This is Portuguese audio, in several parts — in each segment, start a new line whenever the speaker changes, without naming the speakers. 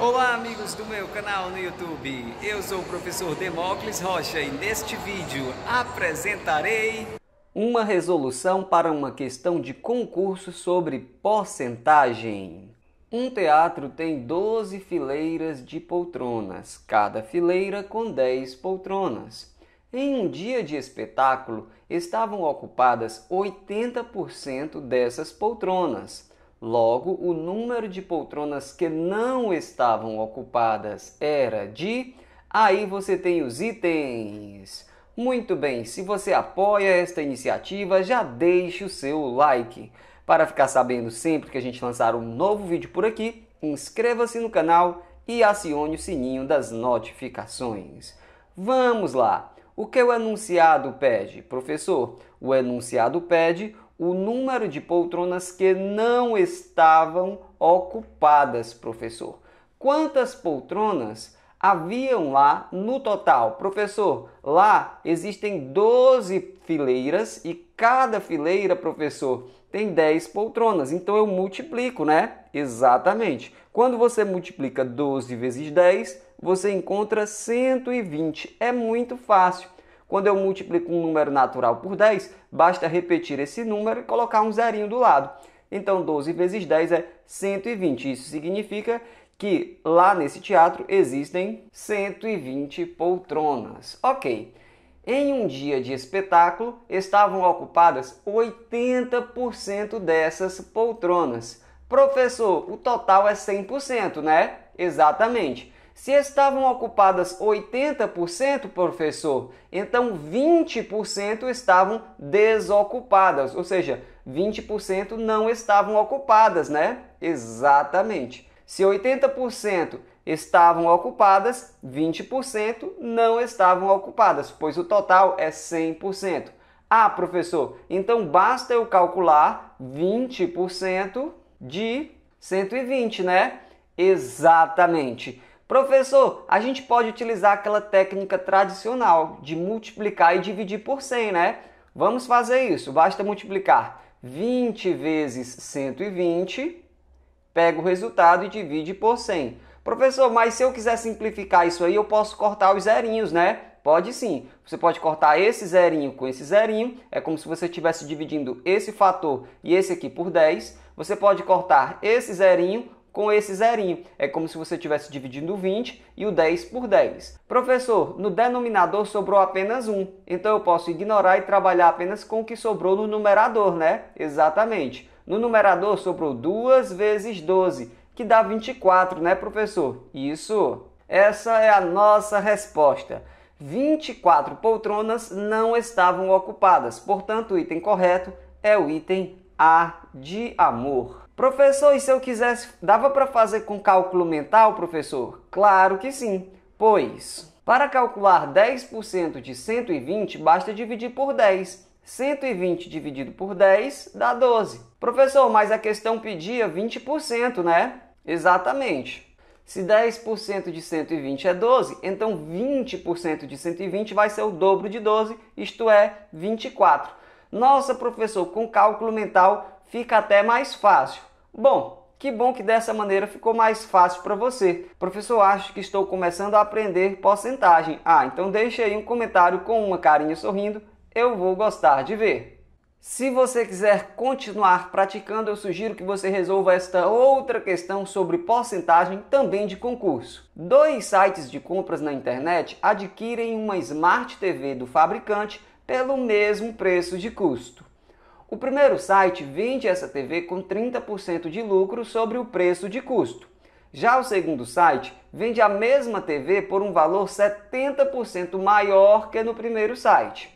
Olá amigos do meu canal no YouTube, eu sou o professor Demócles Rocha e neste vídeo apresentarei uma resolução para uma questão de concurso sobre porcentagem. Um teatro tem 12 fileiras de poltronas, cada fileira com 10 poltronas. Em um dia de espetáculo, estavam ocupadas 80% dessas poltronas. Logo, o número de poltronas que não estavam ocupadas era de. Aí você tem os itens. Muito bem, se você apoia esta iniciativa, já deixe o seu like. Para ficar sabendo sempre que a gente lançar um novo vídeo por aqui, inscreva-se no canal e acione o sininho das notificações. Vamos lá! O que o enunciado pede? Professor, o enunciado pede o número de poltronas que não estavam ocupadas, professor. Quantas poltronas haviam lá no total? Professor, lá existem 12 fileiras e cada fileira, professor, tem 10 poltronas. Então eu multiplico, né? Exatamente. Quando você multiplica 12 vezes 10, você encontra 120. É muito fácil. Quando eu multiplico um número natural por 10, basta repetir esse número e colocar um zerinho do lado. Então 12 vezes 10 é 120. Isso significa que lá nesse teatro existem 120 poltronas. Ok. Em um dia de espetáculo, estavam ocupadas 80% dessas poltronas. Professor, o total é 100%, né? Exatamente. Se estavam ocupadas 80%, professor, então 20% estavam desocupadas, ou seja, 20% não estavam ocupadas, né? Exatamente. Se 80% estavam ocupadas, 20% não estavam ocupadas, pois o total é 100%. Ah, professor, então basta eu calcular 20% de 120, né? Exatamente. Professor, a gente pode utilizar aquela técnica tradicional de multiplicar e dividir por 100, né? Vamos fazer isso. Basta multiplicar 20 vezes 120, pega o resultado e divide por 100. Professor, mas se eu quiser simplificar isso aí, eu posso cortar os zerinhos, né? Pode sim. Você pode cortar esse zerinho com esse zerinho. É como se você estivesse dividindo esse fator e esse aqui por 10. Você pode cortar esse zerinho com esse zerinho. É como se você estivesse dividindo 20 e o 10 por 10. Professor, no denominador sobrou apenas 1, então eu posso ignorar e trabalhar apenas com o que sobrou no numerador, né? Exatamente. No numerador sobrou 2 vezes 12, que dá 24, né, professor? Isso. Essa é a nossa resposta. 24 poltronas não estavam ocupadas, portanto, o item correto é o item A de amor. Professor, e se eu quisesse, dava para fazer com cálculo mental, professor? Claro que sim, pois para calcular 10% de 120, basta dividir por 10. 120 dividido por 10 dá 12. Professor, mas a questão pedia 20%, né? Exatamente. Se 10% de 120 é 12, então 20% de 120 vai ser o dobro de 12, isto é, 24. Nossa, professor, com cálculo mental fica até mais fácil. Bom, que bom que dessa maneira ficou mais fácil para você. Professor, acho que estou começando a aprender porcentagem. Ah, então deixe aí um comentário com uma carinha sorrindo, eu vou gostar de ver. Se você quiser continuar praticando, eu sugiro que você resolva esta outra questão sobre porcentagem também de concurso. Dois sites de compras na internet adquirem uma Smart TV do fabricante pelo mesmo preço de custo. O primeiro site vende essa TV com 30% de lucro sobre o preço de custo. Já o segundo site vende a mesma TV por um valor 70% maior que no primeiro site.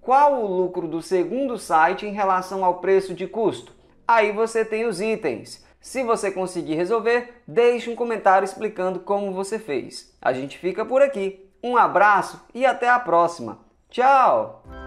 Qual o lucro do segundo site em relação ao preço de custo? Aí você tem os itens. Se você conseguir resolver, deixe um comentário explicando como você fez. A gente fica por aqui. Um abraço e até a próxima. Tchau!